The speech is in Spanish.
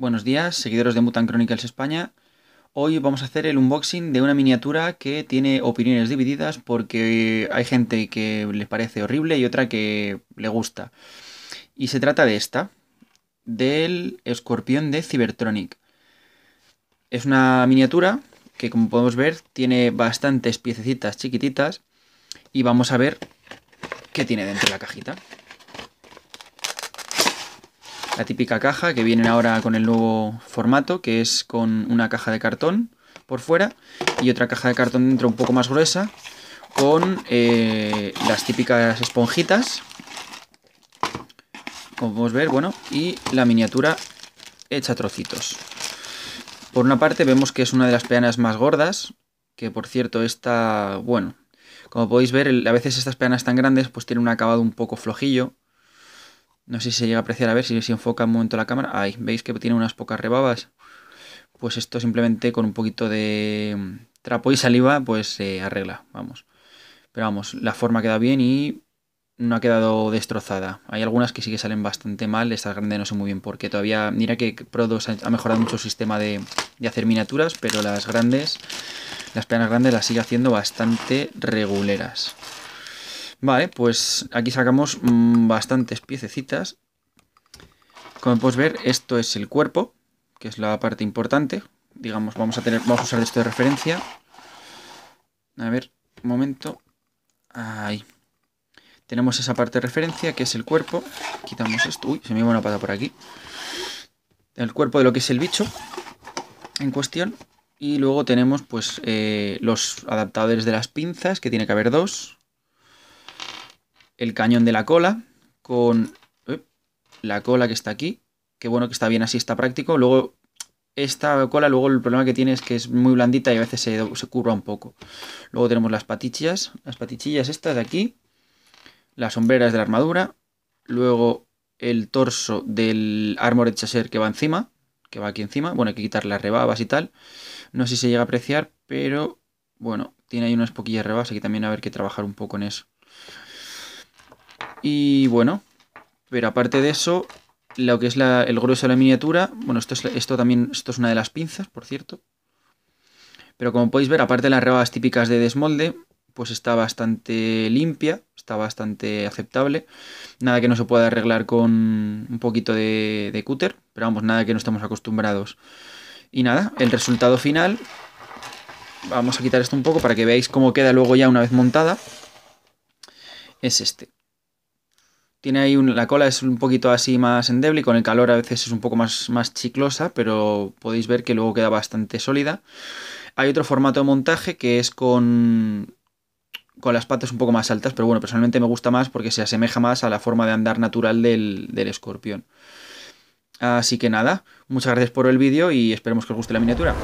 Buenos días, seguidores de Mutant Chronicles España. Hoy vamos a hacer el unboxing de una miniatura que tiene opiniones divididas porque hay gente que le parece horrible y otra que le gusta. Y se trata de esta, del escorpión de Cybertronic. Es una miniatura que como podemos ver tiene bastantes piececitas chiquititas y vamos a ver qué tiene dentro de la cajita la típica caja que vienen ahora con el nuevo formato, que es con una caja de cartón por fuera y otra caja de cartón dentro un poco más gruesa con eh, las típicas esponjitas, como podemos ver, bueno, y la miniatura hecha trocitos. Por una parte vemos que es una de las peanas más gordas, que por cierto está, bueno, como podéis ver, a veces estas peanas tan grandes pues tienen un acabado un poco flojillo, no sé si se llega a apreciar, a ver si se enfoca un momento la cámara. Ahí, veis que tiene unas pocas rebabas. Pues esto simplemente con un poquito de mm, trapo y saliva, pues se arregla, vamos. Pero vamos, la forma queda bien y no ha quedado destrozada. Hay algunas que sí que salen bastante mal, estas grandes no sé muy bien Porque Todavía, mira que Pro 2 ha mejorado mucho el sistema de, de hacer miniaturas, pero las grandes, las planas grandes las sigue haciendo bastante reguleras. Vale, pues aquí sacamos mm, bastantes piececitas. Como puedes ver, esto es el cuerpo, que es la parte importante. Digamos, vamos a tener, vamos a usar esto de referencia. A ver, un momento. Ahí. Tenemos esa parte de referencia, que es el cuerpo. Quitamos esto. Uy, se me iba una pata por aquí. El cuerpo de lo que es el bicho en cuestión. Y luego tenemos pues eh, los adaptadores de las pinzas, que tiene que haber dos el cañón de la cola con eh, la cola que está aquí. Qué bueno que está bien así, está práctico. Luego esta cola, luego el problema que tiene es que es muy blandita y a veces se, se curva un poco. Luego tenemos las patichillas, las patichillas estas de aquí, las sombreras de la armadura, luego el torso del Armored Chaser que va encima, que va aquí encima. Bueno, hay que quitar las rebabas y tal. No sé si se llega a apreciar, pero bueno, tiene ahí unas poquillas rebabas, aquí también a ver que trabajar un poco en eso. Y bueno, pero aparte de eso, lo que es el grueso de la miniatura, bueno, esto, es, esto también esto es una de las pinzas, por cierto. Pero como podéis ver, aparte de las rebabas típicas de desmolde, pues está bastante limpia, está bastante aceptable. Nada que no se pueda arreglar con un poquito de, de cúter, pero vamos, nada que no estamos acostumbrados. Y nada, el resultado final, vamos a quitar esto un poco para que veáis cómo queda luego ya una vez montada, es este. Tiene ahí un, la cola es un poquito así más endeble y con el calor a veces es un poco más, más chiclosa, pero podéis ver que luego queda bastante sólida. Hay otro formato de montaje que es con, con las patas un poco más altas, pero bueno, personalmente me gusta más porque se asemeja más a la forma de andar natural del, del escorpión. Así que nada, muchas gracias por el vídeo y esperemos que os guste la miniatura.